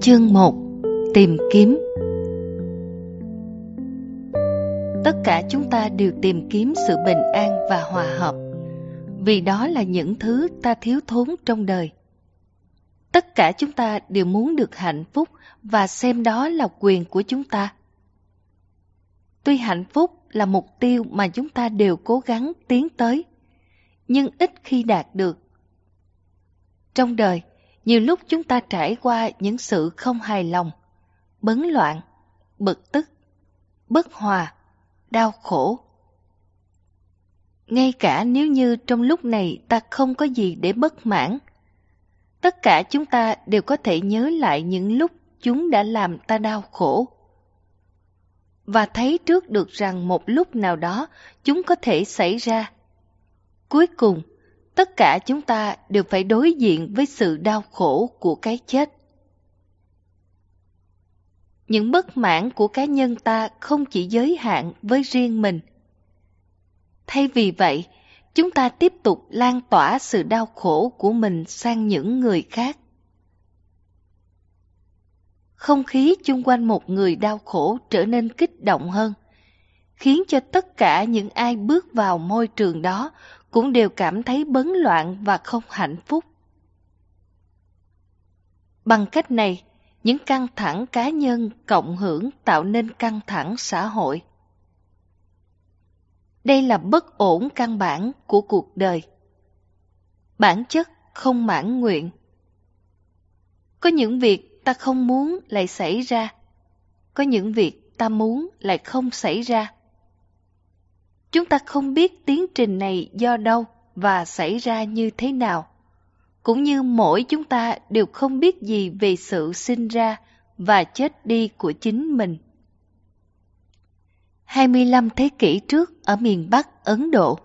Chương 1 Tìm kiếm Tất cả chúng ta đều tìm kiếm sự bình an và hòa hợp Vì đó là những thứ ta thiếu thốn trong đời Tất cả chúng ta đều muốn được hạnh phúc Và xem đó là quyền của chúng ta Tuy hạnh phúc là mục tiêu mà chúng ta đều cố gắng tiến tới Nhưng ít khi đạt được Trong đời nhiều lúc chúng ta trải qua những sự không hài lòng, bấn loạn, bực tức, bất hòa, đau khổ. Ngay cả nếu như trong lúc này ta không có gì để bất mãn, tất cả chúng ta đều có thể nhớ lại những lúc chúng đã làm ta đau khổ và thấy trước được rằng một lúc nào đó chúng có thể xảy ra. Cuối cùng, tất cả chúng ta đều phải đối diện với sự đau khổ của cái chết. Những bất mãn của cá nhân ta không chỉ giới hạn với riêng mình. Thay vì vậy, chúng ta tiếp tục lan tỏa sự đau khổ của mình sang những người khác. Không khí chung quanh một người đau khổ trở nên kích động hơn, khiến cho tất cả những ai bước vào môi trường đó cũng đều cảm thấy bấn loạn và không hạnh phúc. Bằng cách này, những căng thẳng cá nhân cộng hưởng tạo nên căng thẳng xã hội. Đây là bất ổn căn bản của cuộc đời. Bản chất không mãn nguyện. Có những việc ta không muốn lại xảy ra, có những việc ta muốn lại không xảy ra. Chúng ta không biết tiến trình này do đâu và xảy ra như thế nào. Cũng như mỗi chúng ta đều không biết gì về sự sinh ra và chết đi của chính mình. 25 thế kỷ trước ở miền Bắc Ấn Độ,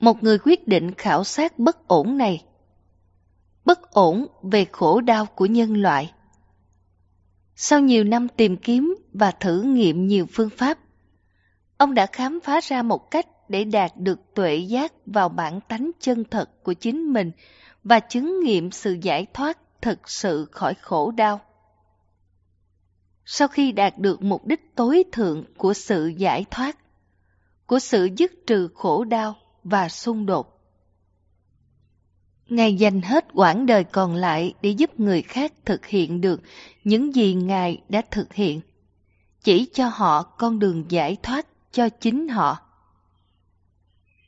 một người quyết định khảo sát bất ổn này. Bất ổn về khổ đau của nhân loại. Sau nhiều năm tìm kiếm và thử nghiệm nhiều phương pháp Ông đã khám phá ra một cách để đạt được tuệ giác vào bản tánh chân thật của chính mình và chứng nghiệm sự giải thoát thực sự khỏi khổ đau. Sau khi đạt được mục đích tối thượng của sự giải thoát, của sự dứt trừ khổ đau và xung đột, Ngài dành hết quãng đời còn lại để giúp người khác thực hiện được những gì Ngài đã thực hiện, chỉ cho họ con đường giải thoát cho chính họ.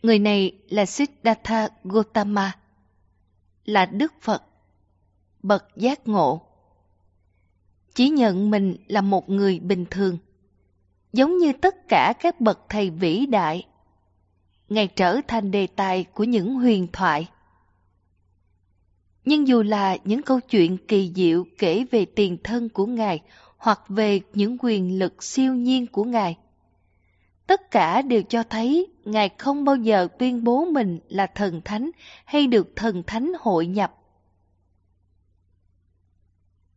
Người này là Siddhartha Gautama, là Đức Phật, bậc giác ngộ. Chỉ nhận mình là một người bình thường, giống như tất cả các bậc thầy vĩ đại. Ngài trở thành đề tài của những huyền thoại. Nhưng dù là những câu chuyện kỳ diệu kể về tiền thân của Ngài hoặc về những quyền lực siêu nhiên của Ngài, Tất cả đều cho thấy Ngài không bao giờ tuyên bố mình là thần thánh hay được thần thánh hội nhập.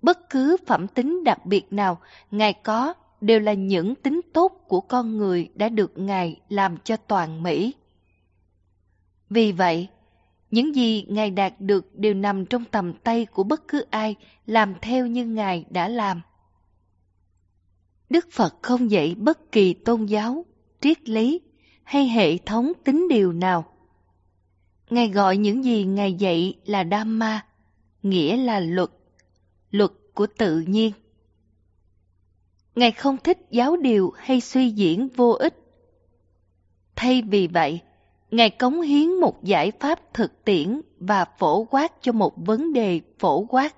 Bất cứ phẩm tính đặc biệt nào Ngài có đều là những tính tốt của con người đã được Ngài làm cho toàn mỹ. Vì vậy, những gì Ngài đạt được đều nằm trong tầm tay của bất cứ ai làm theo như Ngài đã làm. Đức Phật không dạy bất kỳ tôn giáo triết lý hay hệ thống tính điều nào. Ngài gọi những gì Ngài dạy là Dhamma, nghĩa là luật, luật của tự nhiên. Ngài không thích giáo điều hay suy diễn vô ích. Thay vì vậy, Ngài cống hiến một giải pháp thực tiễn và phổ quát cho một vấn đề phổ quát.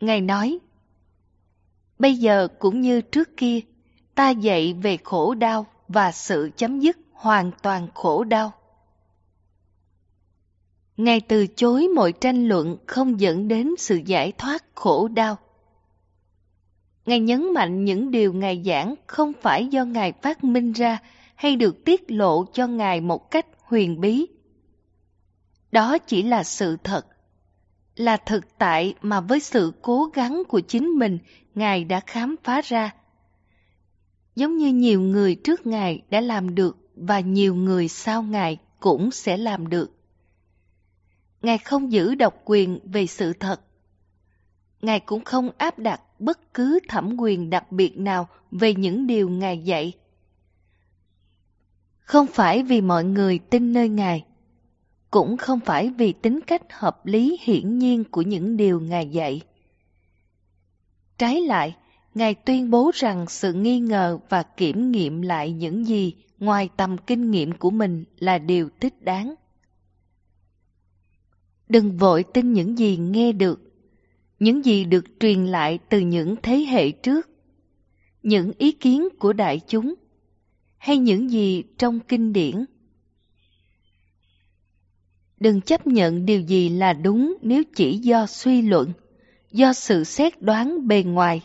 Ngài nói, Bây giờ cũng như trước kia, ta dạy về khổ đau và sự chấm dứt hoàn toàn khổ đau. Ngài từ chối mọi tranh luận không dẫn đến sự giải thoát khổ đau. Ngài nhấn mạnh những điều Ngài giảng không phải do Ngài phát minh ra hay được tiết lộ cho Ngài một cách huyền bí. Đó chỉ là sự thật, là thực tại mà với sự cố gắng của chính mình Ngài đã khám phá ra giống như nhiều người trước Ngài đã làm được và nhiều người sau Ngài cũng sẽ làm được. Ngài không giữ độc quyền về sự thật. Ngài cũng không áp đặt bất cứ thẩm quyền đặc biệt nào về những điều Ngài dạy. Không phải vì mọi người tin nơi Ngài, cũng không phải vì tính cách hợp lý hiển nhiên của những điều Ngài dạy. Trái lại, Ngài tuyên bố rằng sự nghi ngờ và kiểm nghiệm lại những gì ngoài tầm kinh nghiệm của mình là điều thích đáng. Đừng vội tin những gì nghe được, những gì được truyền lại từ những thế hệ trước, những ý kiến của đại chúng hay những gì trong kinh điển. Đừng chấp nhận điều gì là đúng nếu chỉ do suy luận, do sự xét đoán bề ngoài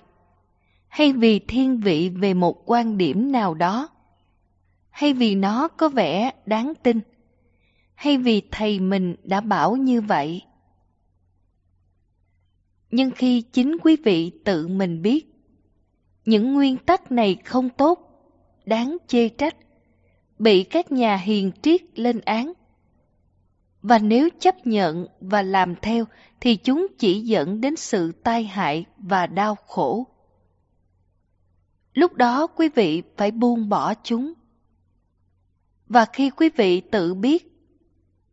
hay vì thiên vị về một quan điểm nào đó hay vì nó có vẻ đáng tin hay vì thầy mình đã bảo như vậy nhưng khi chính quý vị tự mình biết những nguyên tắc này không tốt đáng chê trách bị các nhà hiền triết lên án và nếu chấp nhận và làm theo thì chúng chỉ dẫn đến sự tai hại và đau khổ lúc đó quý vị phải buông bỏ chúng. Và khi quý vị tự biết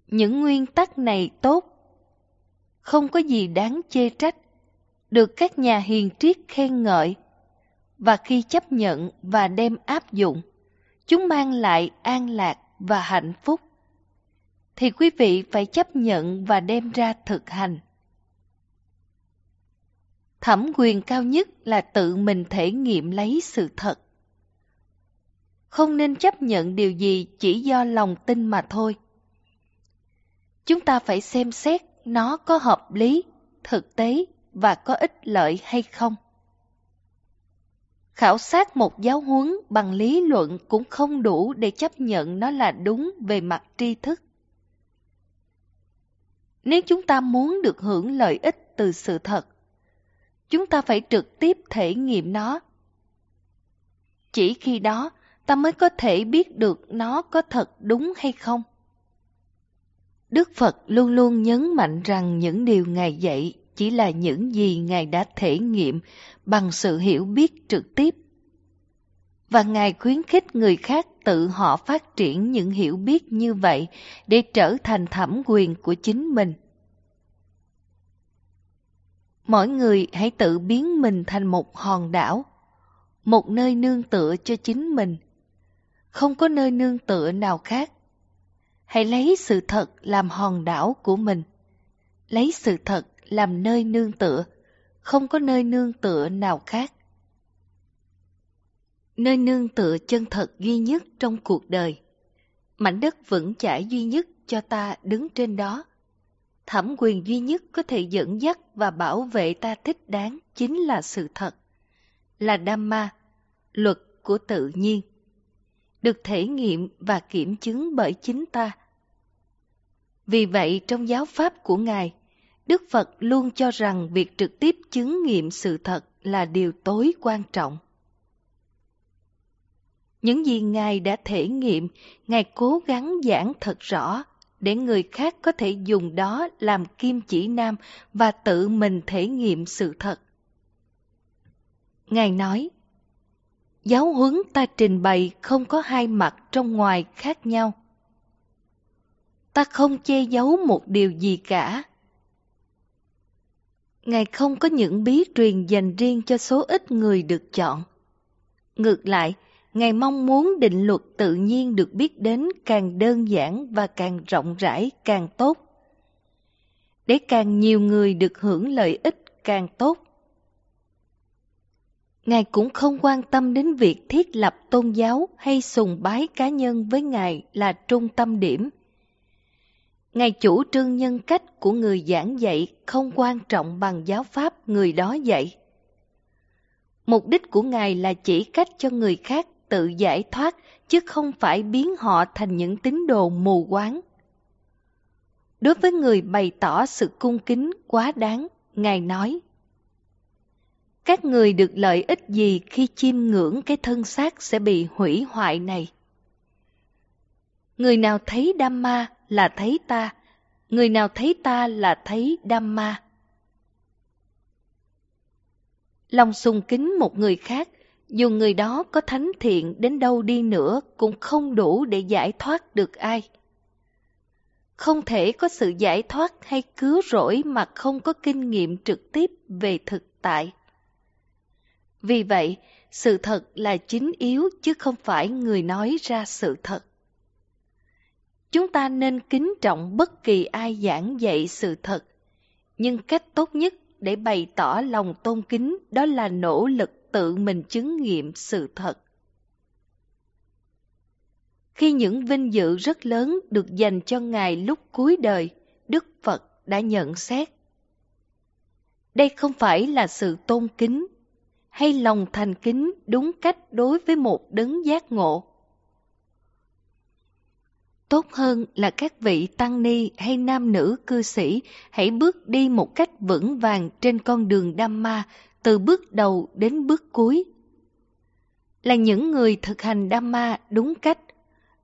những nguyên tắc này tốt, không có gì đáng chê trách, được các nhà hiền triết khen ngợi, và khi chấp nhận và đem áp dụng, chúng mang lại an lạc và hạnh phúc, thì quý vị phải chấp nhận và đem ra thực hành. Thẩm quyền cao nhất là tự mình thể nghiệm lấy sự thật. Không nên chấp nhận điều gì chỉ do lòng tin mà thôi. Chúng ta phải xem xét nó có hợp lý, thực tế và có ích lợi hay không. Khảo sát một giáo huấn bằng lý luận cũng không đủ để chấp nhận nó là đúng về mặt tri thức. Nếu chúng ta muốn được hưởng lợi ích từ sự thật, chúng ta phải trực tiếp thể nghiệm nó. Chỉ khi đó, ta mới có thể biết được nó có thật đúng hay không. Đức Phật luôn luôn nhấn mạnh rằng những điều Ngài dạy chỉ là những gì Ngài đã thể nghiệm bằng sự hiểu biết trực tiếp. Và Ngài khuyến khích người khác tự họ phát triển những hiểu biết như vậy để trở thành thẩm quyền của chính mình mỗi người hãy tự biến mình thành một hòn đảo, một nơi nương tựa cho chính mình. Không có nơi nương tựa nào khác. Hãy lấy sự thật làm hòn đảo của mình. Lấy sự thật làm nơi nương tựa, không có nơi nương tựa nào khác. Nơi nương tựa chân thật duy nhất trong cuộc đời. Mảnh đất vững chãi duy nhất cho ta đứng trên đó thẩm quyền duy nhất có thể dẫn dắt và bảo vệ ta thích đáng chính là sự thật, là Dhamma, luật của tự nhiên, được thể nghiệm và kiểm chứng bởi chính ta. Vì vậy, trong giáo pháp của Ngài, Đức Phật luôn cho rằng việc trực tiếp chứng nghiệm sự thật là điều tối quan trọng. Những gì Ngài đã thể nghiệm, Ngài cố gắng giảng thật rõ, để người khác có thể dùng đó làm kim chỉ nam và tự mình thể nghiệm sự thật. Ngài nói, giáo huấn ta trình bày không có hai mặt trong ngoài khác nhau. Ta không che giấu một điều gì cả. Ngài không có những bí truyền dành riêng cho số ít người được chọn. Ngược lại, Ngài mong muốn định luật tự nhiên được biết đến càng đơn giản và càng rộng rãi càng tốt. Để càng nhiều người được hưởng lợi ích càng tốt. Ngài cũng không quan tâm đến việc thiết lập tôn giáo hay sùng bái cá nhân với Ngài là trung tâm điểm. Ngài chủ trương nhân cách của người giảng dạy không quan trọng bằng giáo pháp người đó dạy. Mục đích của Ngài là chỉ cách cho người khác tự giải thoát chứ không phải biến họ thành những tín đồ mù quáng. Đối với người bày tỏ sự cung kính quá đáng, Ngài nói Các người được lợi ích gì khi chiêm ngưỡng cái thân xác sẽ bị hủy hoại này? Người nào thấy Dhamma là thấy ta, người nào thấy ta là thấy Dhamma. Lòng sùng kính một người khác dù người đó có thánh thiện đến đâu đi nữa cũng không đủ để giải thoát được ai. Không thể có sự giải thoát hay cứu rỗi mà không có kinh nghiệm trực tiếp về thực tại. Vì vậy, sự thật là chính yếu chứ không phải người nói ra sự thật. Chúng ta nên kính trọng bất kỳ ai giảng dạy sự thật, nhưng cách tốt nhất để bày tỏ lòng tôn kính đó là nỗ lực tự mình chứng nghiệm sự thật. Khi những vinh dự rất lớn được dành cho Ngài lúc cuối đời, Đức Phật đã nhận xét. Đây không phải là sự tôn kính hay lòng thành kính đúng cách đối với một đấng giác ngộ. Tốt hơn là các vị tăng ni hay nam nữ cư sĩ hãy bước đi một cách vững vàng trên con đường Đam ma từ bước đầu đến bước cuối. Là những người thực hành Dhamma đúng cách,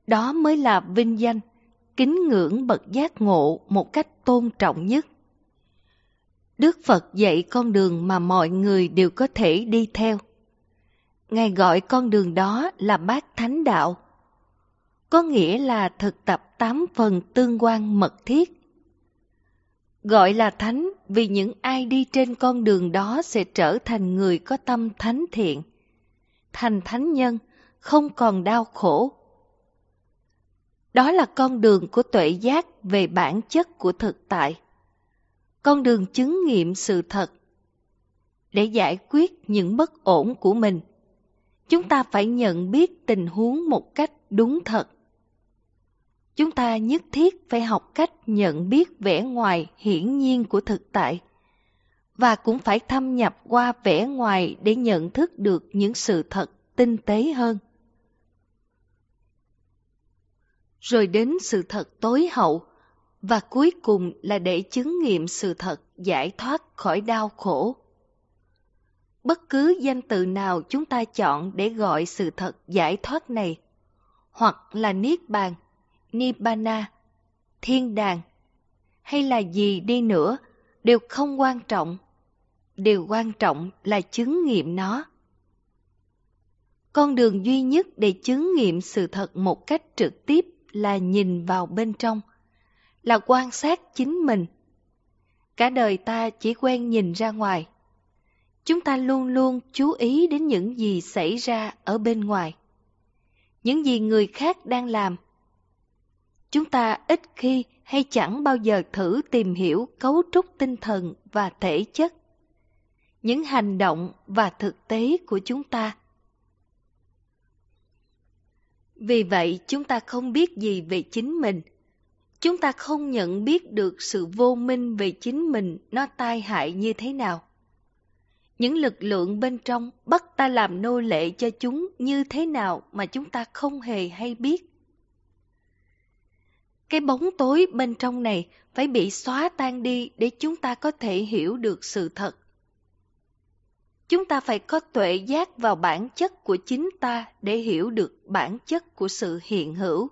đó mới là vinh danh, kính ngưỡng bậc giác ngộ một cách tôn trọng nhất. Đức Phật dạy con đường mà mọi người đều có thể đi theo. Ngài gọi con đường đó là bát thánh đạo. Có nghĩa là thực tập tám phần tương quan mật thiết. Gọi là thánh vì những ai đi trên con đường đó sẽ trở thành người có tâm thánh thiện, thành thánh nhân, không còn đau khổ. Đó là con đường của tuệ giác về bản chất của thực tại, con đường chứng nghiệm sự thật. Để giải quyết những bất ổn của mình, chúng ta phải nhận biết tình huống một cách đúng thật chúng ta nhất thiết phải học cách nhận biết vẻ ngoài hiển nhiên của thực tại và cũng phải thâm nhập qua vẻ ngoài để nhận thức được những sự thật tinh tế hơn rồi đến sự thật tối hậu và cuối cùng là để chứng nghiệm sự thật giải thoát khỏi đau khổ bất cứ danh từ nào chúng ta chọn để gọi sự thật giải thoát này hoặc là niết bàn Nibbana, thiên đàng, hay là gì đi nữa đều không quan trọng. Điều quan trọng là chứng nghiệm nó. Con đường duy nhất để chứng nghiệm sự thật một cách trực tiếp là nhìn vào bên trong, là quan sát chính mình. Cả đời ta chỉ quen nhìn ra ngoài. Chúng ta luôn luôn chú ý đến những gì xảy ra ở bên ngoài. Những gì người khác đang làm, chúng ta ít khi hay chẳng bao giờ thử tìm hiểu cấu trúc tinh thần và thể chất những hành động và thực tế của chúng ta vì vậy chúng ta không biết gì về chính mình chúng ta không nhận biết được sự vô minh về chính mình nó tai hại như thế nào những lực lượng bên trong bắt ta làm nô lệ cho chúng như thế nào mà chúng ta không hề hay biết cái bóng tối bên trong này phải bị xóa tan đi để chúng ta có thể hiểu được sự thật. Chúng ta phải có tuệ giác vào bản chất của chính ta để hiểu được bản chất của sự hiện hữu.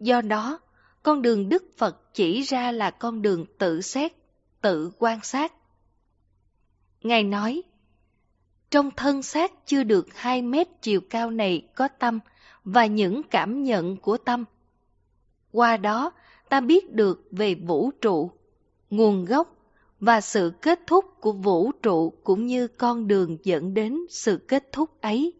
Do đó, con đường Đức Phật chỉ ra là con đường tự xét, tự quan sát. Ngài nói, trong thân xác chưa được 2 mét chiều cao này có tâm và những cảm nhận của tâm qua đó, ta biết được về vũ trụ, nguồn gốc và sự kết thúc của vũ trụ cũng như con đường dẫn đến sự kết thúc ấy.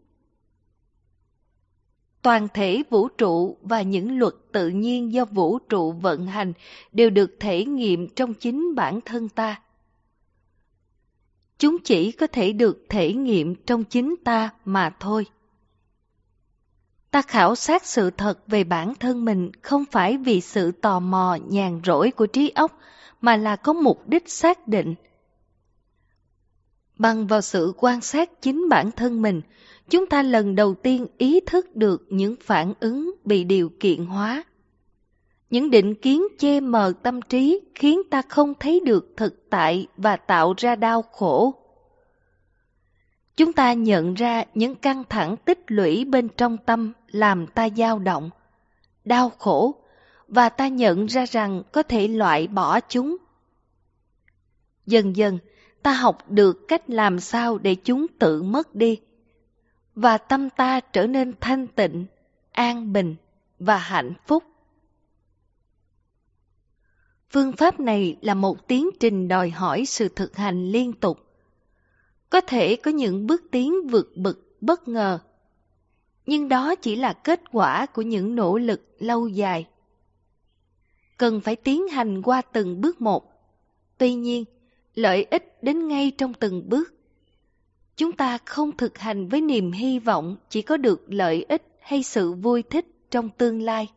Toàn thể vũ trụ và những luật tự nhiên do vũ trụ vận hành đều được thể nghiệm trong chính bản thân ta. Chúng chỉ có thể được thể nghiệm trong chính ta mà thôi. Ta khảo sát sự thật về bản thân mình không phải vì sự tò mò nhàn rỗi của trí óc mà là có mục đích xác định. Bằng vào sự quan sát chính bản thân mình, chúng ta lần đầu tiên ý thức được những phản ứng bị điều kiện hóa. Những định kiến che mờ tâm trí khiến ta không thấy được thực tại và tạo ra đau khổ. Chúng ta nhận ra những căng thẳng tích lũy bên trong tâm làm ta dao động, đau khổ và ta nhận ra rằng có thể loại bỏ chúng. Dần dần, ta học được cách làm sao để chúng tự mất đi và tâm ta trở nên thanh tịnh, an bình và hạnh phúc. Phương pháp này là một tiến trình đòi hỏi sự thực hành liên tục. Có thể có những bước tiến vượt bực bất ngờ nhưng đó chỉ là kết quả của những nỗ lực lâu dài. Cần phải tiến hành qua từng bước một. Tuy nhiên, lợi ích đến ngay trong từng bước. Chúng ta không thực hành với niềm hy vọng chỉ có được lợi ích hay sự vui thích trong tương lai.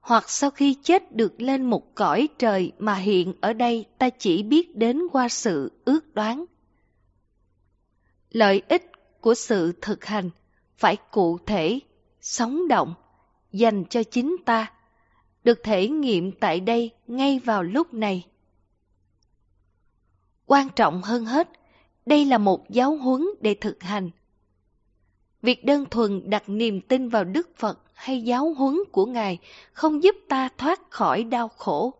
Hoặc sau khi chết được lên một cõi trời mà hiện ở đây ta chỉ biết đến qua sự ước đoán. Lợi ích của sự thực hành – phải cụ thể, sống động, dành cho chính ta, được thể nghiệm tại đây ngay vào lúc này. Quan trọng hơn hết, đây là một giáo huấn để thực hành. Việc đơn thuần đặt niềm tin vào Đức Phật hay giáo huấn của Ngài không giúp ta thoát khỏi đau khổ.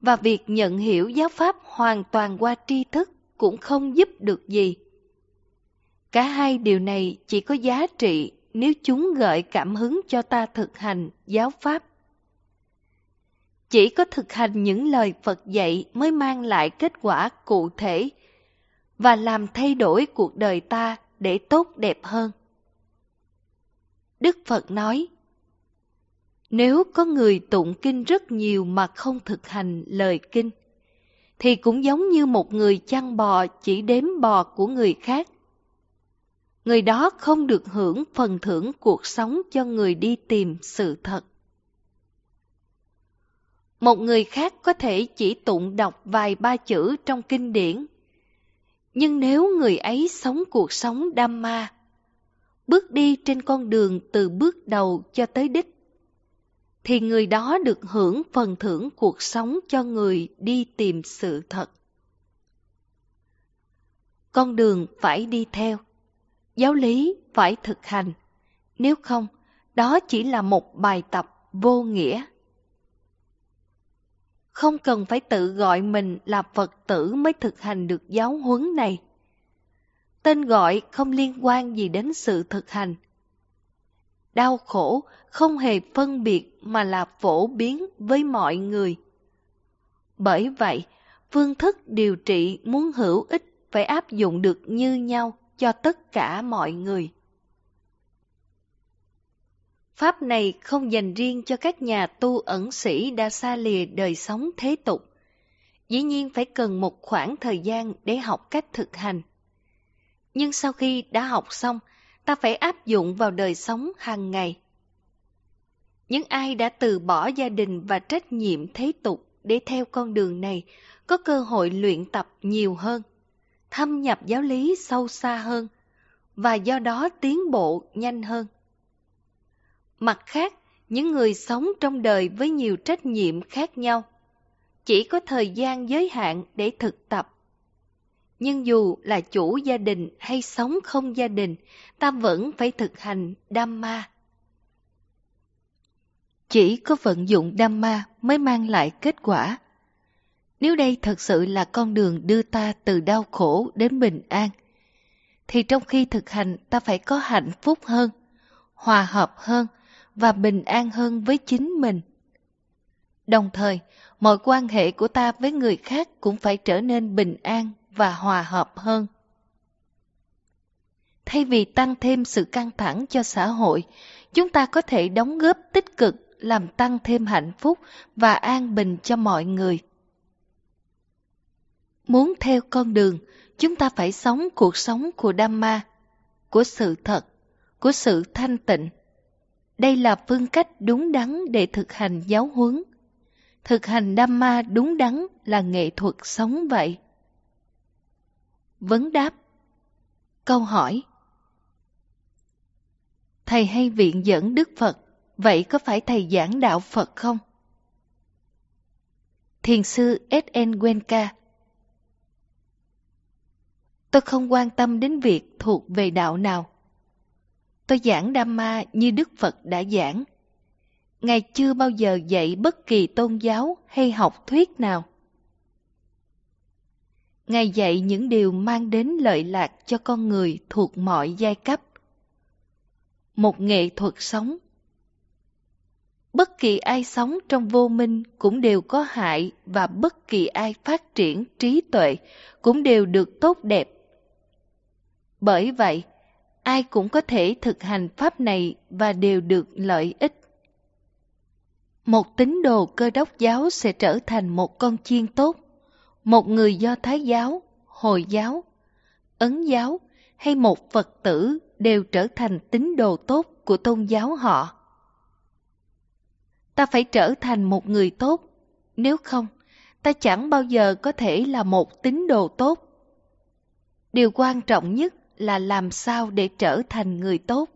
Và việc nhận hiểu giáo Pháp hoàn toàn qua tri thức cũng không giúp được gì. Cả hai điều này chỉ có giá trị nếu chúng gợi cảm hứng cho ta thực hành giáo pháp. Chỉ có thực hành những lời Phật dạy mới mang lại kết quả cụ thể và làm thay đổi cuộc đời ta để tốt đẹp hơn. Đức Phật nói, nếu có người tụng kinh rất nhiều mà không thực hành lời kinh, thì cũng giống như một người chăn bò chỉ đếm bò của người khác người đó không được hưởng phần thưởng cuộc sống cho người đi tìm sự thật. Một người khác có thể chỉ tụng đọc vài ba chữ trong kinh điển, nhưng nếu người ấy sống cuộc sống đam ma, bước đi trên con đường từ bước đầu cho tới đích, thì người đó được hưởng phần thưởng cuộc sống cho người đi tìm sự thật. Con đường phải đi theo – Giáo lý phải thực hành, nếu không, đó chỉ là một bài tập vô nghĩa. Không cần phải tự gọi mình là Phật tử mới thực hành được giáo huấn này. Tên gọi không liên quan gì đến sự thực hành. Đau khổ không hề phân biệt mà là phổ biến với mọi người. Bởi vậy, phương thức điều trị muốn hữu ích phải áp dụng được như nhau cho tất cả mọi người. Pháp này không dành riêng cho các nhà tu ẩn sĩ đã xa lìa đời sống thế tục. Dĩ nhiên phải cần một khoảng thời gian để học cách thực hành. Nhưng sau khi đã học xong, ta phải áp dụng vào đời sống hàng ngày. Những ai đã từ bỏ gia đình và trách nhiệm thế tục để theo con đường này có cơ hội luyện tập nhiều hơn thâm nhập giáo lý sâu xa hơn và do đó tiến bộ nhanh hơn. Mặt khác, những người sống trong đời với nhiều trách nhiệm khác nhau chỉ có thời gian giới hạn để thực tập. Nhưng dù là chủ gia đình hay sống không gia đình, ta vẫn phải thực hành Dhamma. Chỉ có vận dụng Dhamma mới mang lại kết quả. Nếu đây thật sự là con đường đưa ta từ đau khổ đến bình an, thì trong khi thực hành ta phải có hạnh phúc hơn, hòa hợp hơn và bình an hơn với chính mình. Đồng thời, mọi quan hệ của ta với người khác cũng phải trở nên bình an và hòa hợp hơn. Thay vì tăng thêm sự căng thẳng cho xã hội, chúng ta có thể đóng góp tích cực làm tăng thêm hạnh phúc và an bình cho mọi người muốn theo con đường, chúng ta phải sống cuộc sống của Dhamma, của sự thật, của sự thanh tịnh. Đây là phương cách đúng đắn để thực hành giáo huấn. Thực hành Dhamma đúng đắn là nghệ thuật sống vậy. Vấn đáp Câu hỏi Thầy hay viện dẫn Đức Phật, vậy có phải thầy giảng đạo Phật không? Thiền sư S.N. Wenka Tôi không quan tâm đến việc thuộc về đạo nào. Tôi giảng Dhamma như Đức Phật đã giảng. Ngài chưa bao giờ dạy bất kỳ tôn giáo hay học thuyết nào. Ngài dạy những điều mang đến lợi lạc cho con người thuộc mọi giai cấp. Một nghệ thuật sống. Bất kỳ ai sống trong vô minh cũng đều có hại và bất kỳ ai phát triển trí tuệ cũng đều được tốt đẹp bởi vậy, ai cũng có thể thực hành pháp này và đều được lợi ích. Một tín đồ cơ đốc giáo sẽ trở thành một con chiên tốt, một người do Thái giáo, Hồi giáo, Ấn giáo hay một Phật tử đều trở thành tín đồ tốt của tôn giáo họ. Ta phải trở thành một người tốt, nếu không, ta chẳng bao giờ có thể là một tín đồ tốt. Điều quan trọng nhất là làm sao để trở thành người tốt.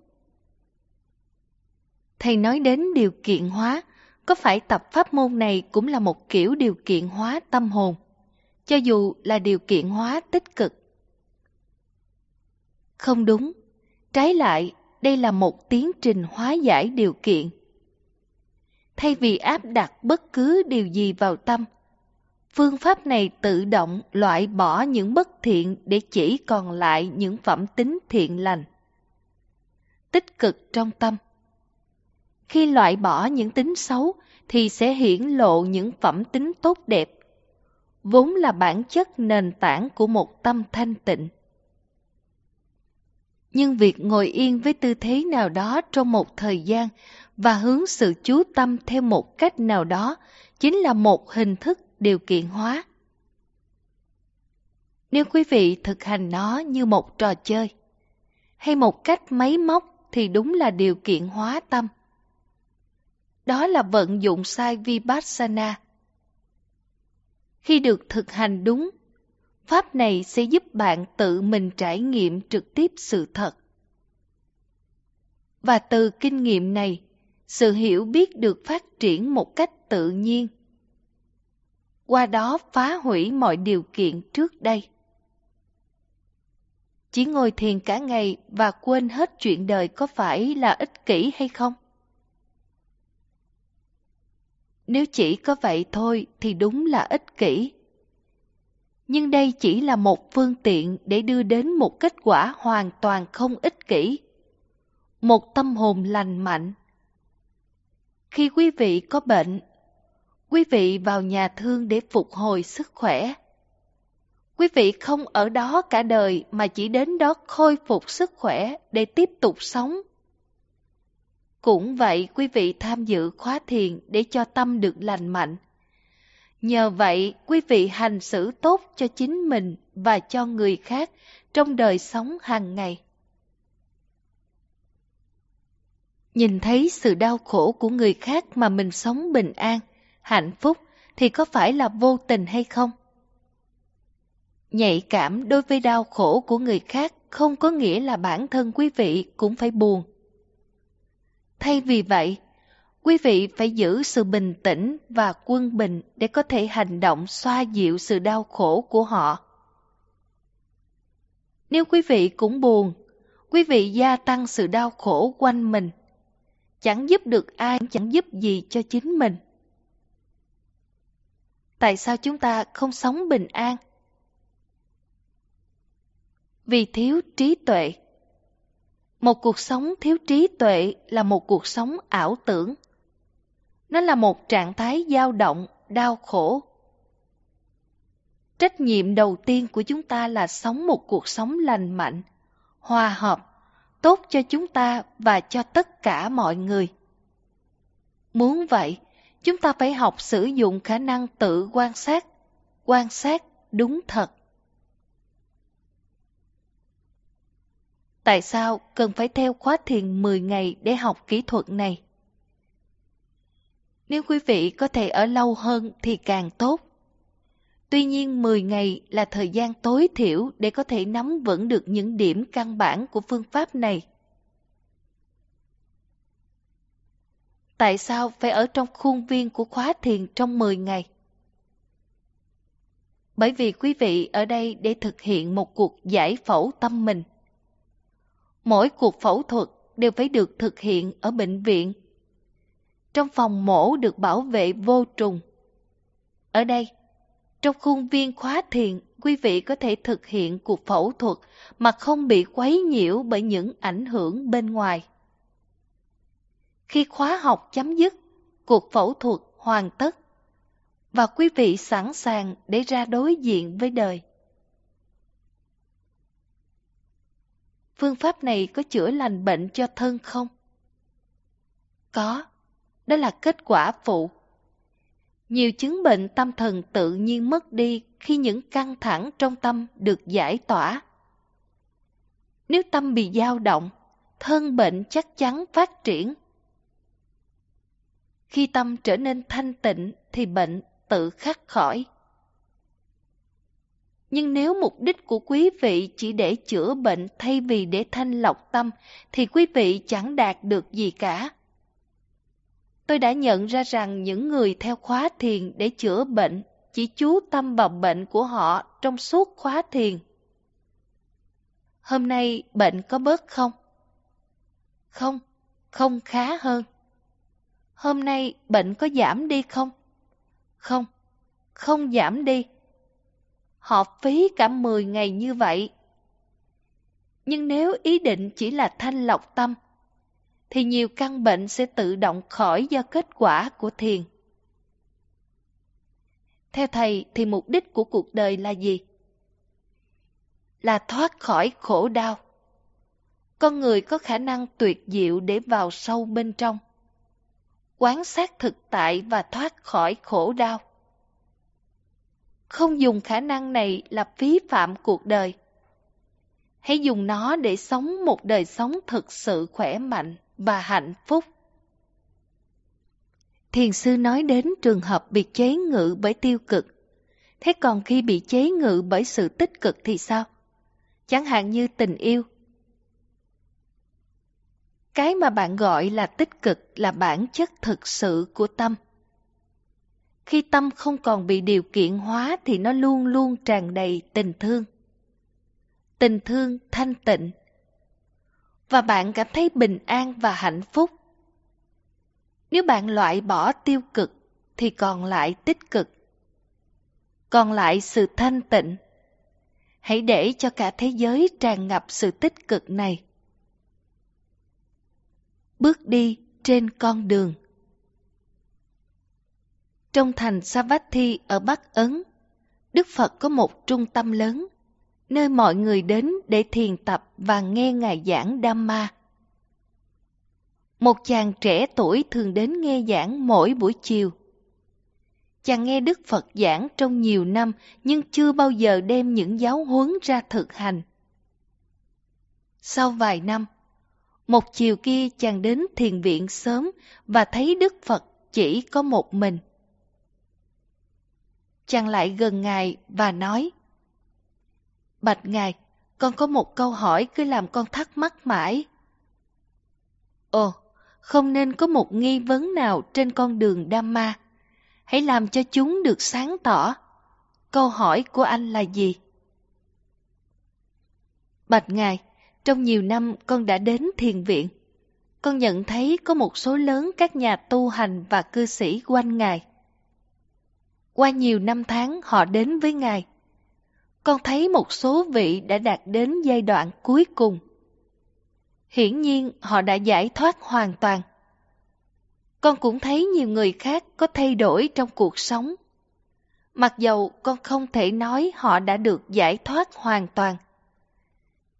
Thầy nói đến điều kiện hóa, có phải tập pháp môn này cũng là một kiểu điều kiện hóa tâm hồn, cho dù là điều kiện hóa tích cực? Không đúng, trái lại đây là một tiến trình hóa giải điều kiện. Thay vì áp đặt bất cứ điều gì vào tâm, Phương pháp này tự động loại bỏ những bất thiện để chỉ còn lại những phẩm tính thiện lành. Tích cực trong tâm Khi loại bỏ những tính xấu thì sẽ hiển lộ những phẩm tính tốt đẹp, vốn là bản chất nền tảng của một tâm thanh tịnh. Nhưng việc ngồi yên với tư thế nào đó trong một thời gian và hướng sự chú tâm theo một cách nào đó chính là một hình thức điều kiện hóa. Nếu quý vị thực hành nó như một trò chơi, hay một cách máy móc thì đúng là điều kiện hóa tâm. Đó là vận dụng sai Vipassana. Khi được thực hành đúng, Pháp này sẽ giúp bạn tự mình trải nghiệm trực tiếp sự thật. Và từ kinh nghiệm này, sự hiểu biết được phát triển một cách tự nhiên qua đó phá hủy mọi điều kiện trước đây. Chỉ ngồi thiền cả ngày và quên hết chuyện đời có phải là ích kỷ hay không? Nếu chỉ có vậy thôi thì đúng là ích kỷ. Nhưng đây chỉ là một phương tiện để đưa đến một kết quả hoàn toàn không ích kỷ. Một tâm hồn lành mạnh. Khi quý vị có bệnh Quý vị vào nhà thương để phục hồi sức khỏe. Quý vị không ở đó cả đời mà chỉ đến đó khôi phục sức khỏe để tiếp tục sống. Cũng vậy quý vị tham dự khóa thiền để cho tâm được lành mạnh. Nhờ vậy quý vị hành xử tốt cho chính mình và cho người khác trong đời sống hàng ngày. Nhìn thấy sự đau khổ của người khác mà mình sống bình an – hạnh phúc thì có phải là vô tình hay không? Nhạy cảm đối với đau khổ của người khác không có nghĩa là bản thân quý vị cũng phải buồn. Thay vì vậy, quý vị phải giữ sự bình tĩnh và quân bình để có thể hành động xoa dịu sự đau khổ của họ. Nếu quý vị cũng buồn, quý vị gia tăng sự đau khổ quanh mình. Chẳng giúp được ai, chẳng giúp gì cho chính mình tại sao chúng ta không sống bình an? Vì thiếu trí tuệ Một cuộc sống thiếu trí tuệ là một cuộc sống ảo tưởng. Nó là một trạng thái dao động, đau khổ. Trách nhiệm đầu tiên của chúng ta là sống một cuộc sống lành mạnh, hòa hợp, tốt cho chúng ta và cho tất cả mọi người. Muốn vậy, chúng ta phải học sử dụng khả năng tự quan sát, quan sát đúng thật. Tại sao cần phải theo khóa thiền 10 ngày để học kỹ thuật này? Nếu quý vị có thể ở lâu hơn thì càng tốt. Tuy nhiên 10 ngày là thời gian tối thiểu để có thể nắm vững được những điểm căn bản của phương pháp này. tại sao phải ở trong khuôn viên của khóa thiền trong 10 ngày? Bởi vì quý vị ở đây để thực hiện một cuộc giải phẫu tâm mình. Mỗi cuộc phẫu thuật đều phải được thực hiện ở bệnh viện. Trong phòng mổ được bảo vệ vô trùng. Ở đây, trong khuôn viên khóa thiền, quý vị có thể thực hiện cuộc phẫu thuật mà không bị quấy nhiễu bởi những ảnh hưởng bên ngoài khi khóa học chấm dứt, cuộc phẫu thuật hoàn tất và quý vị sẵn sàng để ra đối diện với đời. Phương pháp này có chữa lành bệnh cho thân không? Có, đó là kết quả phụ. Nhiều chứng bệnh tâm thần tự nhiên mất đi khi những căng thẳng trong tâm được giải tỏa. Nếu tâm bị dao động, thân bệnh chắc chắn phát triển khi tâm trở nên thanh tịnh thì bệnh tự khắc khỏi. Nhưng nếu mục đích của quý vị chỉ để chữa bệnh thay vì để thanh lọc tâm thì quý vị chẳng đạt được gì cả. Tôi đã nhận ra rằng những người theo khóa thiền để chữa bệnh chỉ chú tâm vào bệnh của họ trong suốt khóa thiền. Hôm nay bệnh có bớt không? Không, không khá hơn. Hôm nay bệnh có giảm đi không? Không, không giảm đi. Họ phí cả 10 ngày như vậy. Nhưng nếu ý định chỉ là thanh lọc tâm, thì nhiều căn bệnh sẽ tự động khỏi do kết quả của thiền. Theo thầy thì mục đích của cuộc đời là gì? Là thoát khỏi khổ đau. Con người có khả năng tuyệt diệu để vào sâu bên trong quán sát thực tại và thoát khỏi khổ đau. Không dùng khả năng này là phí phạm cuộc đời. Hãy dùng nó để sống một đời sống thực sự khỏe mạnh và hạnh phúc. Thiền sư nói đến trường hợp bị chế ngự bởi tiêu cực. Thế còn khi bị chế ngự bởi sự tích cực thì sao? Chẳng hạn như tình yêu, cái mà bạn gọi là tích cực là bản chất thực sự của tâm khi tâm không còn bị điều kiện hóa thì nó luôn luôn tràn đầy tình thương tình thương thanh tịnh và bạn cảm thấy bình an và hạnh phúc nếu bạn loại bỏ tiêu cực thì còn lại tích cực còn lại sự thanh tịnh hãy để cho cả thế giới tràn ngập sự tích cực này bước đi trên con đường. Trong thành Savatthi ở Bắc Ấn, Đức Phật có một trung tâm lớn, nơi mọi người đến để thiền tập và nghe Ngài giảng Dhamma. Một chàng trẻ tuổi thường đến nghe giảng mỗi buổi chiều. Chàng nghe Đức Phật giảng trong nhiều năm nhưng chưa bao giờ đem những giáo huấn ra thực hành. Sau vài năm, một chiều kia chàng đến thiền viện sớm và thấy Đức Phật chỉ có một mình. Chàng lại gần Ngài và nói Bạch Ngài, con có một câu hỏi cứ làm con thắc mắc mãi. Ồ, không nên có một nghi vấn nào trên con đường Đam Ma. Hãy làm cho chúng được sáng tỏ. Câu hỏi của anh là gì? Bạch Ngài, trong nhiều năm con đã đến thiền viện. Con nhận thấy có một số lớn các nhà tu hành và cư sĩ quanh Ngài. Qua nhiều năm tháng họ đến với Ngài. Con thấy một số vị đã đạt đến giai đoạn cuối cùng. Hiển nhiên họ đã giải thoát hoàn toàn. Con cũng thấy nhiều người khác có thay đổi trong cuộc sống. Mặc dầu con không thể nói họ đã được giải thoát hoàn toàn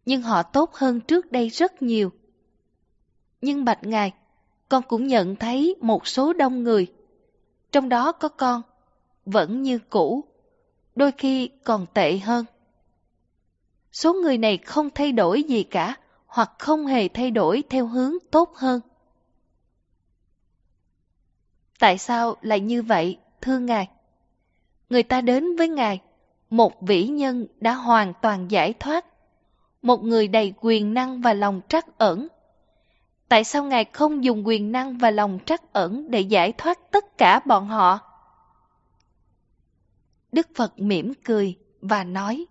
nhưng họ tốt hơn trước đây rất nhiều. Nhưng Bạch Ngài, con cũng nhận thấy một số đông người, trong đó có con, vẫn như cũ, đôi khi còn tệ hơn. Số người này không thay đổi gì cả hoặc không hề thay đổi theo hướng tốt hơn. Tại sao lại như vậy, thưa Ngài? Người ta đến với Ngài, một vĩ nhân đã hoàn toàn giải thoát một người đầy quyền năng và lòng trắc ẩn. Tại sao Ngài không dùng quyền năng và lòng trắc ẩn để giải thoát tất cả bọn họ? Đức Phật mỉm cười và nói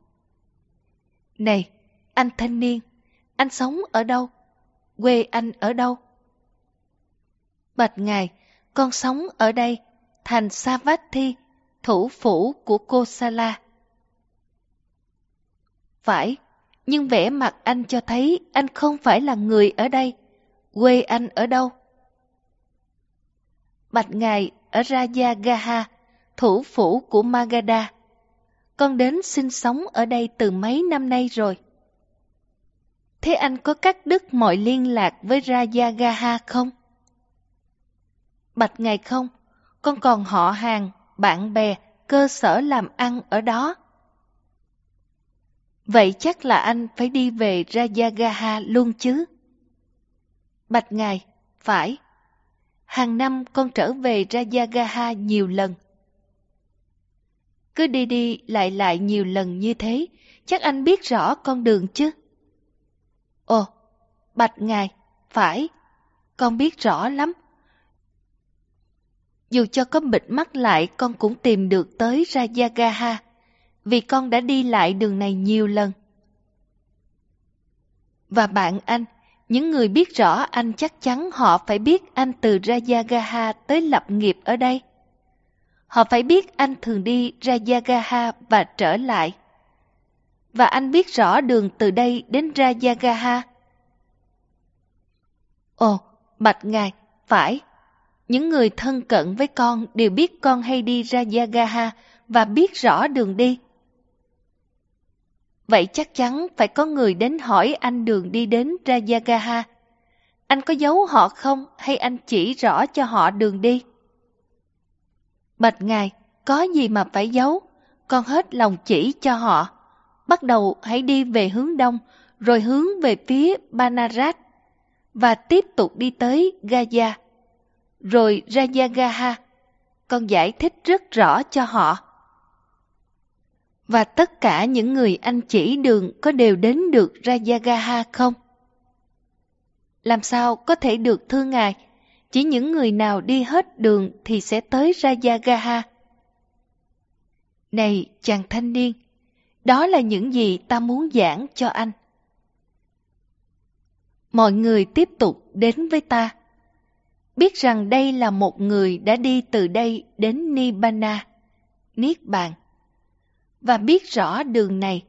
Này, anh thanh niên, anh sống ở đâu? Quê anh ở đâu? Bạch Ngài, con sống ở đây, thành Savatthi, thủ phủ của Kosala. Phải, nhưng vẻ mặt anh cho thấy anh không phải là người ở đây. Quê anh ở đâu? Bạch Ngài ở Rajagaha, thủ phủ của Magadha. Con đến sinh sống ở đây từ mấy năm nay rồi. Thế anh có cắt đứt mọi liên lạc với Rajagaha không? Bạch Ngài không, con còn họ hàng, bạn bè, cơ sở làm ăn ở đó. Vậy chắc là anh phải đi về Rajagaha luôn chứ? Bạch Ngài, phải. Hàng năm con trở về Rajagaha nhiều lần. Cứ đi đi lại lại nhiều lần như thế, chắc anh biết rõ con đường chứ? Ồ, Bạch Ngài, phải. Con biết rõ lắm. Dù cho có bịt mắt lại con cũng tìm được tới Rajagaha vì con đã đi lại đường này nhiều lần. Và bạn anh, những người biết rõ anh chắc chắn họ phải biết anh từ Rajagaha tới lập nghiệp ở đây. Họ phải biết anh thường đi Rajagaha và trở lại. Và anh biết rõ đường từ đây đến Rajagaha. Ồ, bạch ngài, phải. Những người thân cận với con đều biết con hay đi Rajagaha và biết rõ đường đi. Vậy chắc chắn phải có người đến hỏi anh đường đi đến Rajagaha. Anh có giấu họ không hay anh chỉ rõ cho họ đường đi? Bạch ngài, có gì mà phải giấu? Con hết lòng chỉ cho họ. Bắt đầu hãy đi về hướng đông, rồi hướng về phía Banarat và tiếp tục đi tới Gaza, rồi Rajagaha. Con giải thích rất rõ cho họ và tất cả những người anh chỉ đường có đều đến được Rajagaha không? Làm sao có thể được thưa ngài? Chỉ những người nào đi hết đường thì sẽ tới Rajagaha. Này chàng thanh niên, đó là những gì ta muốn giảng cho anh. Mọi người tiếp tục đến với ta. Biết rằng đây là một người đã đi từ đây đến Nibbana, Niết Bàn và biết rõ đường này.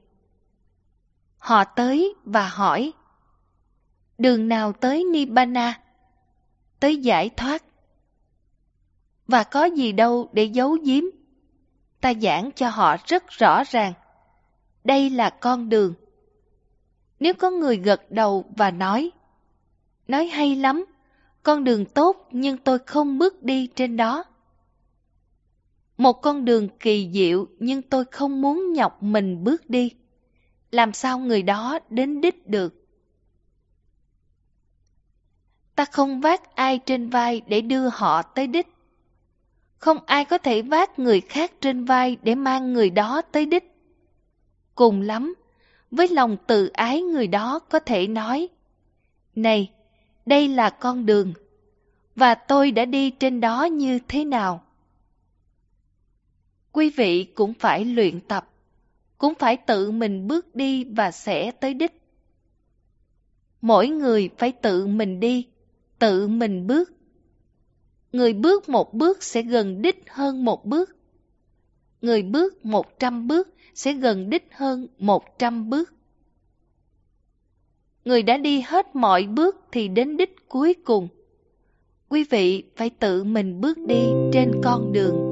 Họ tới và hỏi, đường nào tới Nibbana, tới giải thoát? Và có gì đâu để giấu giếm? Ta giảng cho họ rất rõ ràng, đây là con đường. Nếu có người gật đầu và nói, nói hay lắm, con đường tốt nhưng tôi không bước đi trên đó một con đường kỳ diệu nhưng tôi không muốn nhọc mình bước đi. Làm sao người đó đến đích được? Ta không vác ai trên vai để đưa họ tới đích. Không ai có thể vác người khác trên vai để mang người đó tới đích. Cùng lắm, với lòng tự ái người đó có thể nói Này, đây là con đường, và tôi đã đi trên đó như thế nào? Quý vị cũng phải luyện tập, cũng phải tự mình bước đi và sẽ tới đích. Mỗi người phải tự mình đi, tự mình bước. Người bước một bước sẽ gần đích hơn một bước. Người bước một trăm bước sẽ gần đích hơn một trăm bước. Người đã đi hết mọi bước thì đến đích cuối cùng. Quý vị phải tự mình bước đi trên con đường